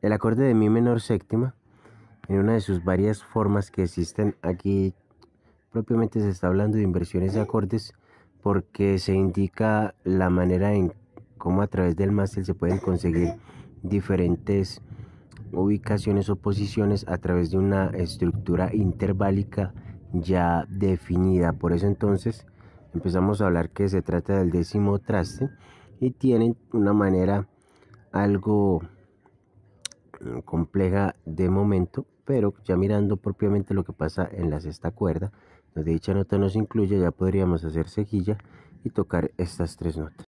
El acorde de mi menor séptima, en una de sus varias formas que existen aquí, propiamente se está hablando de inversiones de acordes porque se indica la manera en cómo a través del mástil se pueden conseguir diferentes ubicaciones o posiciones a través de una estructura interválica ya definida. Por eso entonces empezamos a hablar que se trata del décimo traste y tienen una manera algo Mm, compleja de momento, pero ya mirando propiamente lo que pasa en la sexta cuerda, donde dicha nota nos incluye, ya podríamos hacer cejilla y tocar estas tres notas.